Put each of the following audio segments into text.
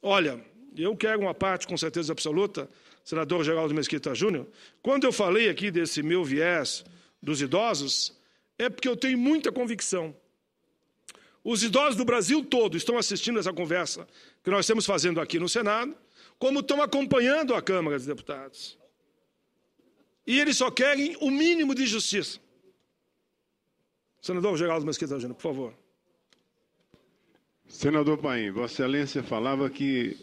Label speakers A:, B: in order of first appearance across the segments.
A: Olha, eu quero uma parte com certeza absoluta, senador Geraldo Mesquita Júnior. Quando eu falei aqui desse meu viés dos idosos, é porque eu tenho muita convicção. Os idosos do Brasil todo estão assistindo essa conversa que nós estamos fazendo aqui no Senado, como estão acompanhando a Câmara dos Deputados. E eles só querem o mínimo de justiça. Senador Geraldo Mesquita Júnior, por favor. Senador Paim, Vossa
B: Excelência falava que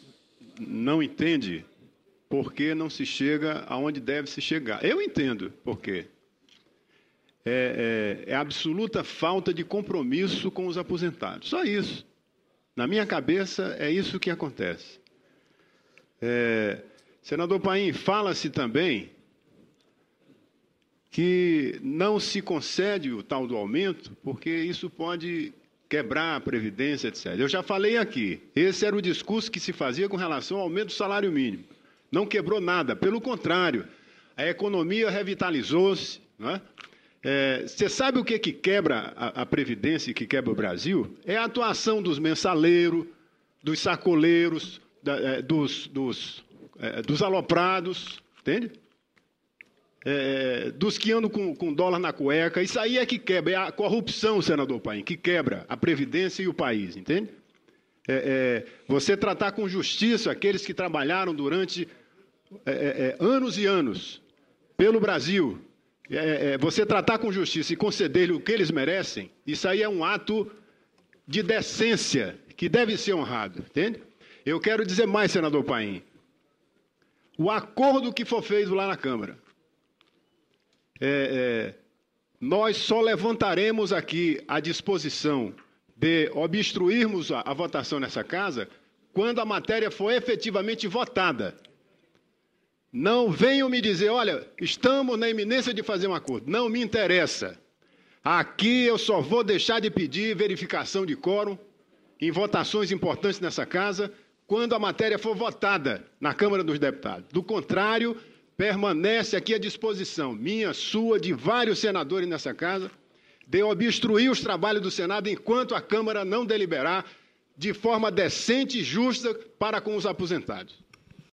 B: não entende por que não se chega aonde deve se chegar. Eu entendo por quê. É, é, é absoluta falta de compromisso com os aposentados. Só isso. Na minha cabeça, é isso que acontece. É, senador Paim, fala-se também que não se concede o tal do aumento, porque isso pode quebrar a Previdência, etc. Eu já falei aqui, esse era o discurso que se fazia com relação ao aumento do salário mínimo. Não quebrou nada, pelo contrário, a economia revitalizou-se. É? é, você sabe o que, que quebra a, a Previdência e que quebra o Brasil? É a atuação dos mensaleiros, dos sacoleiros, da, é, dos, dos, é, dos aloprados, entende? é, dos que andam com, com dólar na cueca. Isso aí é que quebra, é a corrupção, senador Paim, que quebra a Previdência e o país, entende? É, é, você tratar com justiça aqueles que trabalharam durante é, é, é, anos e anos pelo Brasil, você tratar com justiça e conceder-lhe o que eles merecem, isso aí é um ato de decência que deve ser honrado, entende? Eu quero dizer mais, senador Paim. O acordo que foi feito lá na Câmara é, é, nós só levantaremos aqui a disposição de obstruirmos a, a votação nessa casa quando a matéria for efetivamente votada. Não venham me dizer, olha, estamos na iminência de fazer um acordo. Não me interessa. Aqui eu só vou deixar de pedir verificação de quórum em votações importantes nessa casa quando a matéria for votada na Câmara dos Deputados. Do contrário, permanece aqui à disposição, minha, sua, de vários senadores nessa casa, de obstruir os trabalhos do Senado enquanto a Câmara não deliberar de forma decente e justa para com os aposentados.